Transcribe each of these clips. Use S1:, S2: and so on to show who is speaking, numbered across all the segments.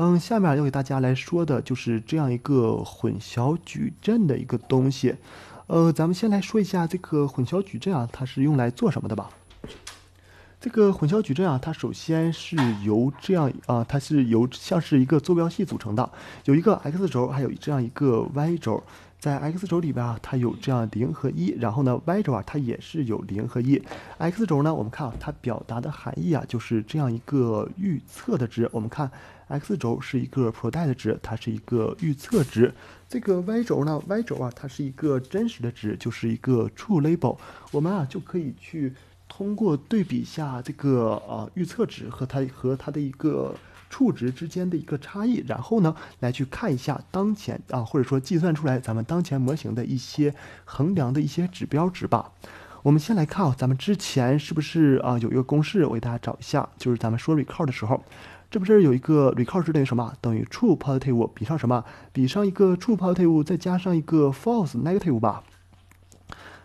S1: 嗯，下面要给大家来说的就是这样一个混淆矩阵的一个东西。呃，咱们先来说一下这个混淆矩阵啊，它是用来做什么的吧？这个混淆矩阵啊，它首先是由这样啊，它是由像是一个坐标系组成的，有一个 x 轴，还有这样一个 y 轴。在 x 轴里边啊，它有这样零和一，然后呢，y 轴啊，它也是有零和一。x 轴呢，我们看啊，它表达的含义啊，就是这样一个预测的值。我们看。x 轴是一个 p r e d i c t 值，它是一个预测值。这个 y 轴呢，y 轴啊，它是一个真实的值，就是一个 true label。我们啊就可以去通过对比一下这个啊预测值和它和它的一个触值之间的一个差异，然后呢来去看一下当前啊或者说计算出来咱们当前模型的一些衡量的一些指标值吧。我们先来看啊，咱们之前是不是啊有一个公式，我给大家找一下，就是咱们说 recall 的时候。这不是有一个 recall 值等于什么？等于 true positive 比上什么？比上一个 true positive 再加上一个 false negative 吧。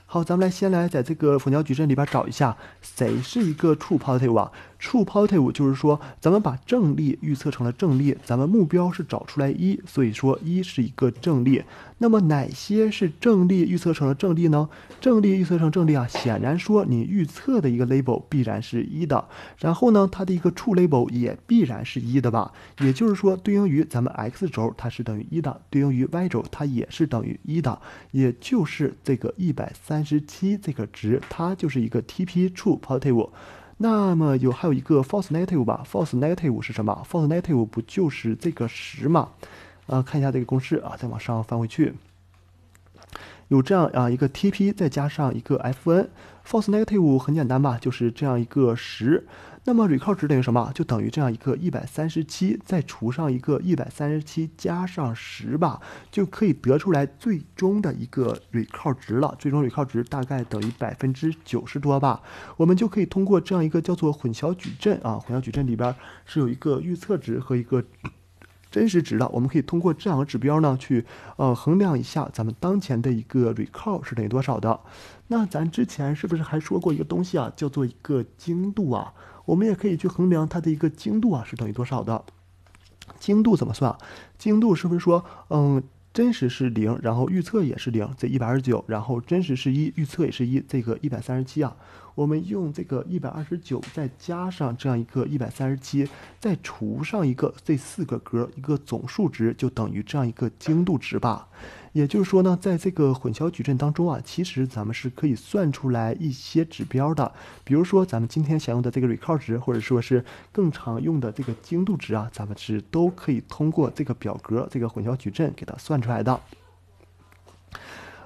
S1: 好，咱们来先来在这个混淆矩阵里边找一下，谁是一个 true positive。啊。true positive 就是说，咱们把正例预测成了正例，咱们目标是找出来一，所以说一是一个正例。那么哪些是正例预测成了正例呢？正例预测成正例啊，显然说你预测的一个 label 必然是一的，然后呢，它的一个 true label 也必然是一的吧？也就是说，对应于咱们 x 轴它是等于一的，对应于 y 轴它也是等于一的，也就是这个一百三十七这个值，它就是一个 TP true positive。那么有还有一个 false negative 吧？false negative 是什么？false negative 不就是这个十吗？啊，看一下这个公式啊，再往上翻回去。有这样啊一个 TP，再加上一个 FN，False Negative 很简单吧，就是这样一个十。那么 Recall 值等于什么？就等于这样一个一百三十七，再除上一个一百三十七加上十吧，就可以得出来最终的一个 Recall 值了。最终 Recall 值大概等于百分之九十多吧。我们就可以通过这样一个叫做混淆矩阵啊，混淆矩阵里边是有一个预测值和一个。真实值的，我们可以通过这两个指标呢，去呃衡量一下咱们当前的一个 recall 是等于多少的。那咱之前是不是还说过一个东西啊，叫做一个精度啊？我们也可以去衡量它的一个精度啊，是等于多少的？精度怎么算？精度是不是说，嗯，真实是零，然后预测也是零，这一百二十九，然后真实是一，预测也是一，这个一百三十七啊？我们用这个一百二十九，再加上这样一个一百三十七，再除上一个这四个格，一个总数值就等于这样一个精度值吧。也就是说呢，在这个混淆矩阵当中啊，其实咱们是可以算出来一些指标的，比如说咱们今天想用的这个 recall 值，或者说是更常用的这个精度值啊，咱们是都可以通过这个表格、这个混淆矩阵给它算出来的。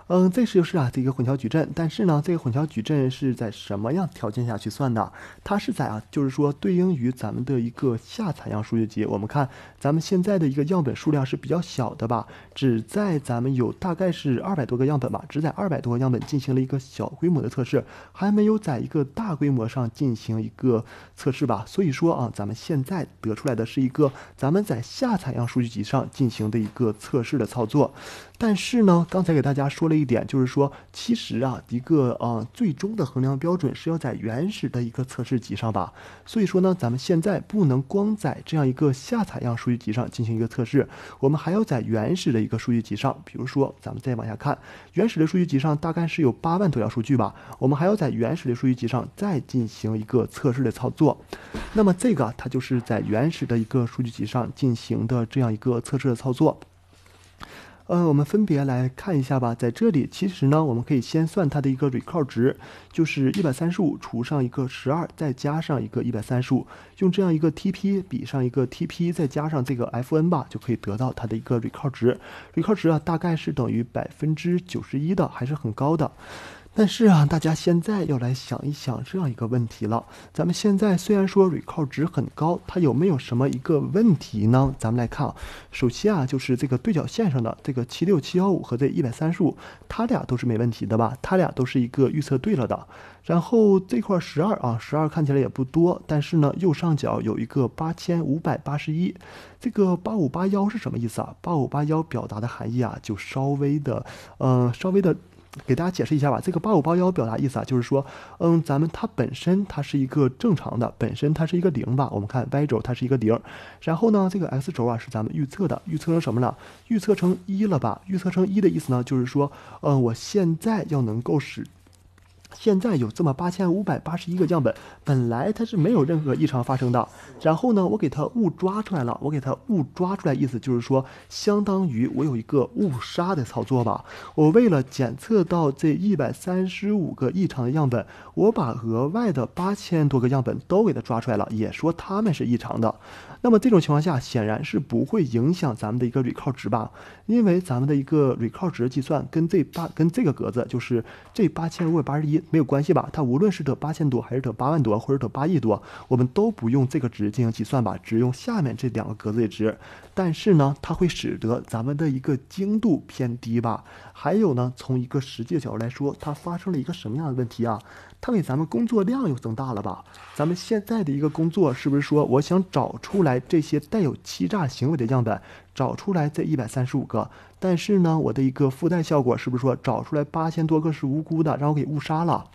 S1: 嗯，这是就是啊，这个混淆矩阵。但是呢，这个混淆矩阵是在什么样条件下去算的？它是在啊，就是说对应于咱们的一个下采样数据集。我们看，咱们现在的一个样本数量是比较小的吧，只在咱们有大概是二百多个样本吧，只在二百多个样本进行了一个小规模的测试，还没有在一个大规模上进行一个测试吧。所以说啊，咱们现在得出来的是一个咱们在下采样数据集上进行的一个测试的操作。但是呢，刚才给大家说了。一点就是说，其实啊，一个啊，最终的衡量标准是要在原始的一个测试集上吧。所以说呢，咱们现在不能光在这样一个下采样数据集上进行一个测试，我们还要在原始的一个数据集上。比如说，咱们再往下看，原始的数据集上大概是有八万多条数据吧。我们还要在原始的数据集上再进行一个测试的操作。那么这个它就是在原始的一个数据集上进行的这样一个测试的操作。呃，我们分别来看一下吧。在这里，其实呢，我们可以先算它的一个 recall 值，就是一百三十五除上一个十二，再加上一个一百三十五，用这样一个 T P 比上一个 T P，再加上这个 F N 吧，就可以得到它的一个 recall 值。recall 值啊，大概是等于百分之九十一的，还是很高的。但是啊，大家现在要来想一想这样一个问题了。咱们现在虽然说 recall 值很高，它有没有什么一个问题呢？咱们来看，啊，首先啊，就是这个对角线上的这个七六七幺五和这一百三十五，它俩都是没问题的吧？它俩都是一个预测对了的。然后这块十二啊，十二看起来也不多，但是呢，右上角有一个八千五百八十一，这个八五八幺是什么意思啊？八五八幺表达的含义啊，就稍微的，呃，稍微的。给大家解释一下吧，这个八五八幺表达意思啊，就是说，嗯，咱们它本身它是一个正常的，本身它是一个零吧，我们看 Y 轴它是一个零，然后呢，这个 X 轴啊是咱们预测的，预测成什么呢？预测成一了吧？预测成一的意思呢，就是说，嗯，我现在要能够使现在有这么八千五百八十一个样本，本来它是没有任何异常发生的。然后呢，我给它误抓出来了。我给它误抓出来，意思就是说，相当于我有一个误杀的操作吧。我为了检测到这一百三十五个异常的样本，我把额外的八千多个样本都给它抓出来了，也说它们是异常的。那么这种情况下，显然是不会影响咱们的一个 recall 值吧？因为咱们的一个 recall 值计算，跟这八跟这个格子，就是这八千五百八十一没有关系吧？它无论是得八千多，还是得八万多，或者得八亿多，我们都不用这个值进行计算吧，只用下面这两个格子的值。但是呢，它会使得咱们的一个精度偏低吧？还有呢，从一个实际的角度来说，它发生了一个什么样的问题啊？它给咱们工作量又增大了吧？咱们现在的一个工作是不是说，我想找出来这些带有欺诈行为的样本，找出来这一百三十五个？但是呢，我的一个附带效果是不是说找出来八千多个是无辜的，然后给误杀了？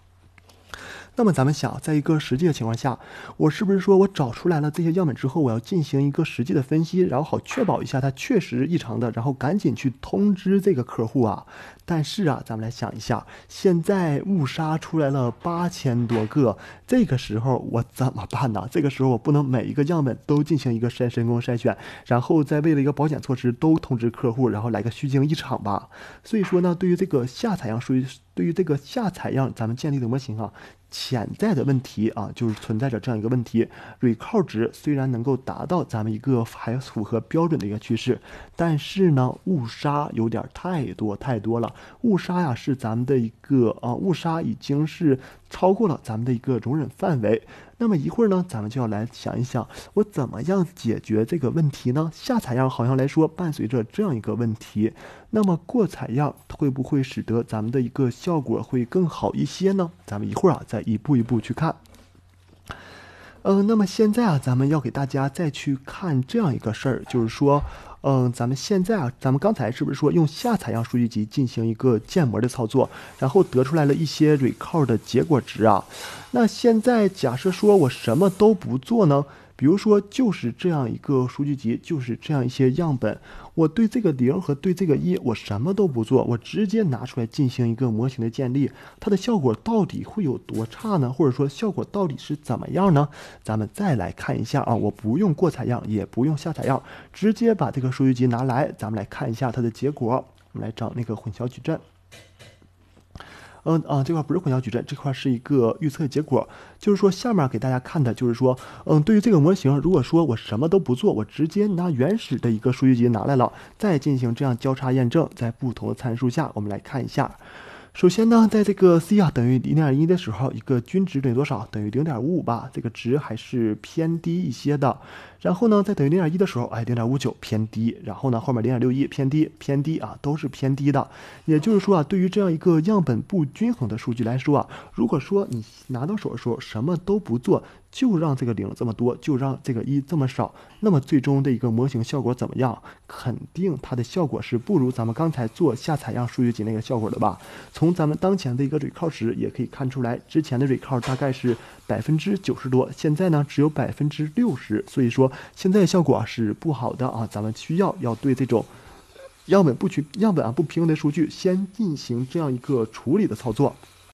S1: 那么咱们想，在一个实际的情况下，我是不是说我找出来了这些样本之后，我要进行一个实际的分析，然后好确保一下它确实异常的，然后赶紧去通知这个客户啊？但是啊，咱们来想一下，现在误杀出来了八千多个，这个时候我怎么办呢？这个时候我不能每一个样本都进行一个筛人工筛选，然后再为了一个保险措施都通知客户，然后来个虚惊一场吧？所以说呢，对于这个下采样，数据，对于这个下采样，咱们建立的模型啊。潜在的问题啊，就是存在着这样一个问题，recall 值虽然能够达到咱们一个还符合标准的一个趋势，但是呢，误杀有点太多太多了，误杀呀是咱们的一个啊，误杀已经是。超过了咱们的一个容忍范围，那么一会儿呢，咱们就要来想一想，我怎么样解决这个问题呢？下采样好像来说伴随着这样一个问题，那么过采样会不会使得咱们的一个效果会更好一些呢？咱们一会儿啊，再一步一步去看。呃，那么现在啊，咱们要给大家再去看这样一个事儿，就是说。嗯，咱们现在啊，咱们刚才是不是说用下采样数据集进行一个建模的操作，然后得出来了一些 recall 的结果值啊？那现在假设说我什么都不做呢？比如说，就是这样一个数据集，就是这样一些样本。我对这个零和对这个一，我什么都不做，我直接拿出来进行一个模型的建立，它的效果到底会有多差呢？或者说效果到底是怎么样呢？咱们再来看一下啊，我不用过采样，也不用下采样，直接把这个数据集拿来，咱们来看一下它的结果。我们来找那个混淆矩阵。嗯啊，这块不是混淆矩阵，这块是一个预测结果。就是说，下面给大家看的就是说，嗯，对于这个模型，如果说我什么都不做，我直接拿原始的一个数据集拿来了，再进行这样交叉验证，在不同的参数下，我们来看一下。首先呢，在这个 c 啊等于零点一的时候，一个均值等于多少？等于零点五五吧，这个值还是偏低一些的。然后呢，在等于零点一的时候，哎，零点五九偏低。然后呢，后面零点六一偏低，偏低啊，都是偏低的。也就是说啊，对于这样一个样本不均衡的数据来说啊，如果说你拿到手的时候什么都不做，就让这个零这么多，就让这个一这么少，那么最终的一个模型效果怎么样？肯定它的效果是不如咱们刚才做下采样数据集那个效果的吧？从咱们当前的一个 recall 值也可以看出来，之前的 recall 大概是百分之九十多，现在呢只有百分之六十。所以说。现在效果啊是不好的啊，咱们需要要对这种样本不取，样本啊不平衡的数据，先进行这样一个处理的操作。